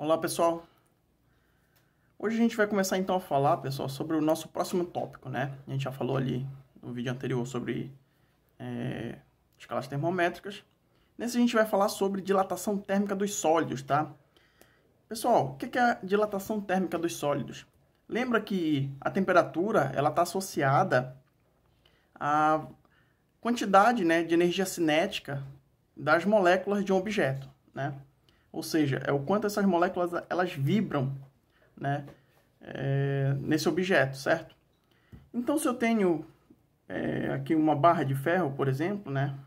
Olá pessoal, hoje a gente vai começar então a falar pessoal sobre o nosso próximo tópico, né? A gente já falou ali no vídeo anterior sobre é, escalas termométricas. Nesse a gente vai falar sobre dilatação térmica dos sólidos, tá? Pessoal, o que é a dilatação térmica dos sólidos? Lembra que a temperatura ela está associada à quantidade né, de energia cinética das moléculas de um objeto, né? Ou seja, é o quanto essas moléculas elas vibram né, é, nesse objeto, certo? Então, se eu tenho é, aqui uma barra de ferro, por exemplo, né?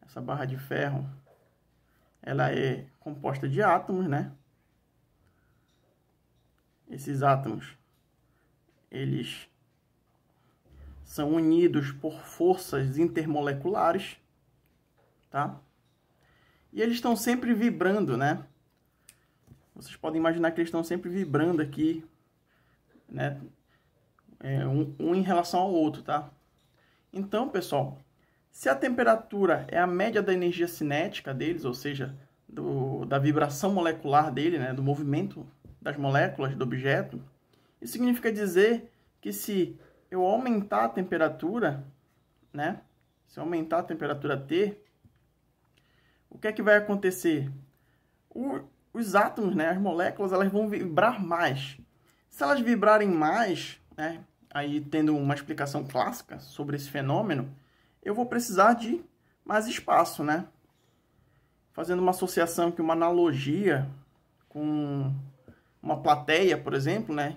Essa barra de ferro, ela é composta de átomos, né? Esses átomos, eles são unidos por forças intermoleculares, tá? E eles estão sempre vibrando, né? Vocês podem imaginar que eles estão sempre vibrando aqui, né? É, um, um em relação ao outro, tá? Então, pessoal, se a temperatura é a média da energia cinética deles, ou seja, do, da vibração molecular dele, né, do movimento das moléculas do objeto, isso significa dizer que se eu aumentar a temperatura, né, se eu aumentar a temperatura T, o que é que vai acontecer? O, os átomos, né, as moléculas, elas vão vibrar mais. Se elas vibrarem mais, né, aí tendo uma explicação clássica sobre esse fenômeno, eu vou precisar de mais espaço, né? Fazendo uma associação que uma analogia com uma plateia, por exemplo, né?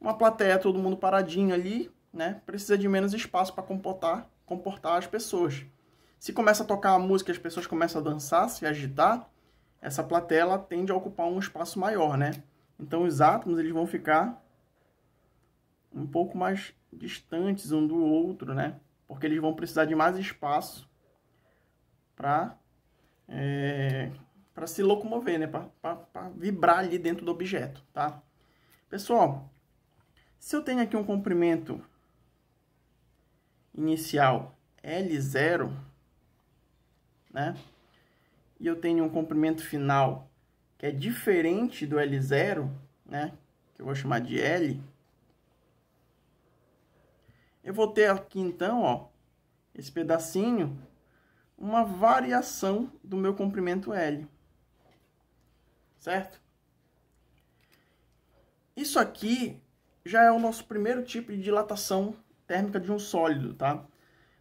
Uma plateia, todo mundo paradinho ali, né? Precisa de menos espaço para comportar, comportar as pessoas. Se começa a tocar a música e as pessoas começam a dançar, se agitar, essa platela tende a ocupar um espaço maior, né? Então os átomos eles vão ficar um pouco mais distantes um do outro, né? Porque eles vão precisar de mais espaço para é, para se locomover, né? Para vibrar ali dentro do objeto, tá? Pessoal, se eu tenho aqui um comprimento inicial L0, né? E eu tenho um comprimento final que é diferente do L0, né? Que eu vou chamar de L. Eu vou ter aqui então, ó, esse pedacinho, uma variação do meu comprimento L. Certo? Isso aqui já é o nosso primeiro tipo de dilatação térmica de um sólido, tá?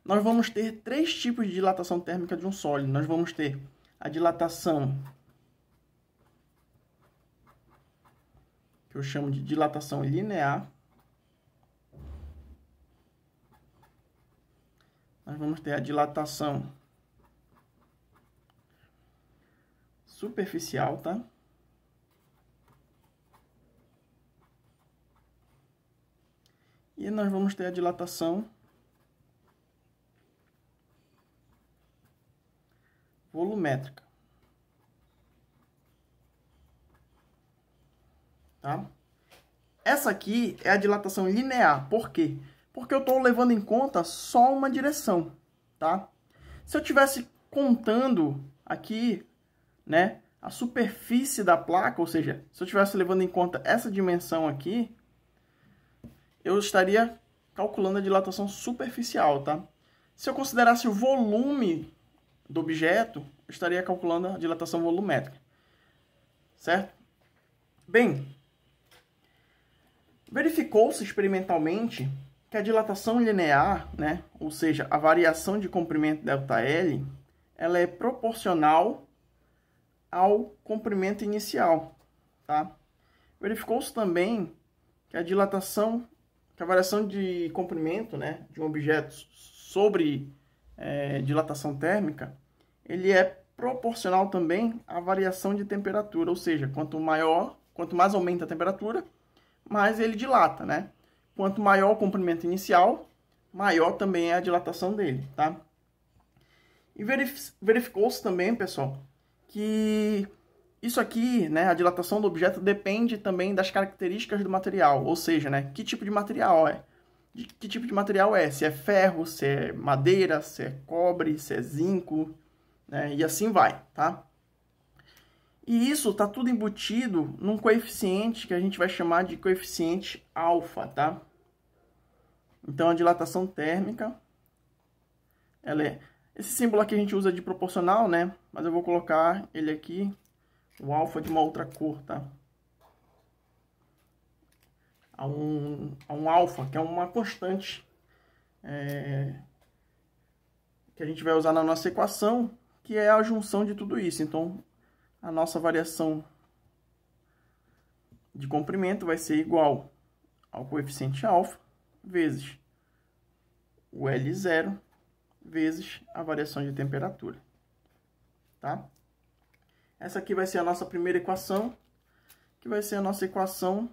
nós vamos ter três tipos de dilatação térmica de um sólido. Nós vamos ter a dilatação, que eu chamo de dilatação linear. Nós vamos ter a dilatação superficial, tá? E nós vamos ter a dilatação geométrica. Tá? Essa aqui é a dilatação linear. Por quê? Porque eu estou levando em conta só uma direção, tá? Se eu tivesse contando aqui, né, a superfície da placa, ou seja, se eu tivesse levando em conta essa dimensão aqui, eu estaria calculando a dilatação superficial, tá? Se eu considerasse o volume do objeto, estaria calculando a dilatação volumétrica. Certo? Bem, verificou-se experimentalmente que a dilatação linear, né, ou seja, a variação de comprimento ΔL, ela é proporcional ao comprimento inicial, tá? Verificou-se também que a dilatação, que a variação de comprimento, né, de um objeto sobre é, dilatação térmica, ele é proporcional também à variação de temperatura, ou seja, quanto maior, quanto mais aumenta a temperatura, mais ele dilata, né? Quanto maior o comprimento inicial, maior também é a dilatação dele, tá? E verif verificou-se também, pessoal, que isso aqui, né, a dilatação do objeto depende também das características do material, ou seja, né, que tipo de material é? De que tipo de material é? Se é ferro, se é madeira, se é cobre, se é zinco, né? E assim vai, tá? E isso está tudo embutido num coeficiente que a gente vai chamar de coeficiente alfa, tá? Então, a dilatação térmica, ela é... Esse símbolo aqui a gente usa de proporcional, né? Mas eu vou colocar ele aqui, o alfa de uma outra cor, tá? A um, a um alfa, que é uma constante é, que a gente vai usar na nossa equação, que é a junção de tudo isso. Então, a nossa variação de comprimento vai ser igual ao coeficiente alfa vezes o L0 vezes a variação de temperatura, tá? Essa aqui vai ser a nossa primeira equação, que vai ser a nossa equação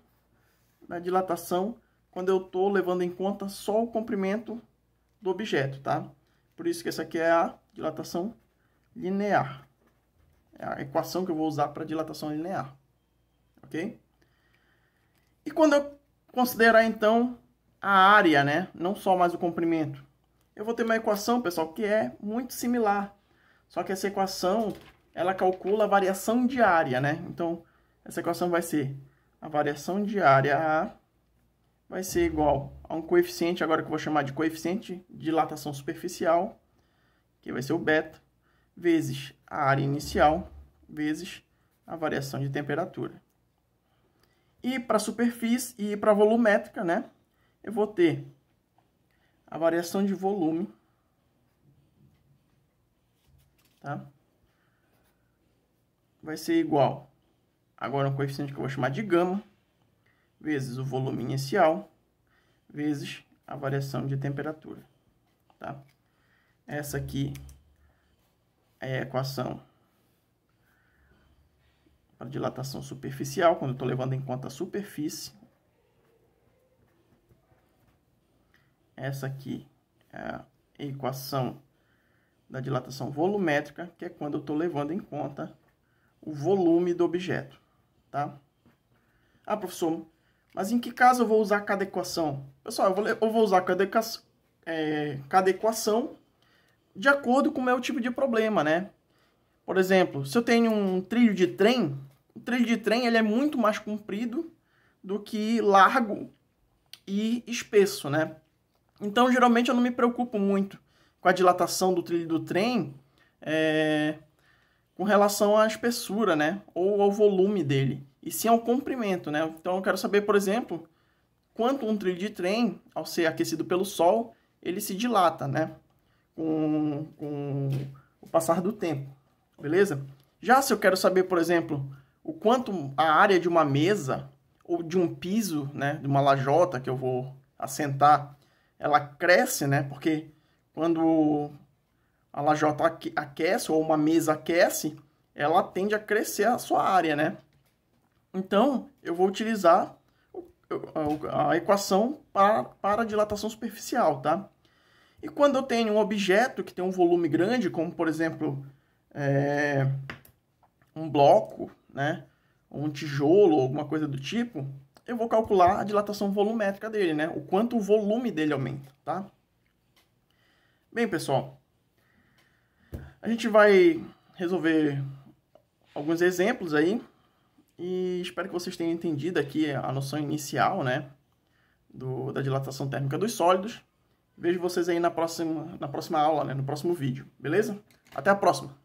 da dilatação quando eu estou levando em conta só o comprimento do objeto, tá? Por isso que essa aqui é a dilatação linear. É a equação que eu vou usar para dilatação linear. Ok? E quando eu considerar, então, a área, né? Não só mais o comprimento. Eu vou ter uma equação, pessoal, que é muito similar. Só que essa equação, ela calcula a variação de área, né? Então, essa equação vai ser a variação de área A vai ser igual a um coeficiente, agora que eu vou chamar de coeficiente de dilatação superficial, que vai ser o beta, vezes a área inicial, vezes a variação de temperatura. E para superfície e para volumétrica, né? Eu vou ter a variação de volume, tá? Vai ser igual, agora um coeficiente que eu vou chamar de gama, vezes o volume inicial, vezes a variação de temperatura, tá? Essa aqui é a equação para dilatação superficial, quando eu estou levando em conta a superfície. Essa aqui é a equação da dilatação volumétrica, que é quando eu estou levando em conta o volume do objeto, tá? Ah, professor, mas em que caso eu vou usar cada equação? Pessoal, eu vou, eu vou usar cada, é, cada equação de acordo com o meu tipo de problema, né? Por exemplo, se eu tenho um trilho de trem, o trilho de trem ele é muito mais comprido do que largo e espesso, né? Então, geralmente, eu não me preocupo muito com a dilatação do trilho do trem é, com relação à espessura, né? Ou ao volume dele, e sim ao comprimento, né? Então, eu quero saber, por exemplo, quanto um trilho de trem, ao ser aquecido pelo sol, ele se dilata, né? com, com o passar do tempo, beleza? Já se eu quero saber, por exemplo, o quanto a área de uma mesa ou de um piso, né, de uma lajota que eu vou assentar, ela cresce, né? Porque quando a lajota aquece ou uma mesa aquece, ela tende a crescer a sua área, né? Então, eu vou utilizar a equação para, para dilatação superficial, tá? E quando eu tenho um objeto que tem um volume grande, como por exemplo é, um bloco, né, um tijolo, alguma coisa do tipo, eu vou calcular a dilatação volumétrica dele, né, o quanto o volume dele aumenta, tá? Bem, pessoal, a gente vai resolver alguns exemplos aí e espero que vocês tenham entendido aqui a noção inicial, né, do, da dilatação térmica dos sólidos. Vejo vocês aí na próxima, na próxima aula, né? no próximo vídeo, beleza? Até a próxima!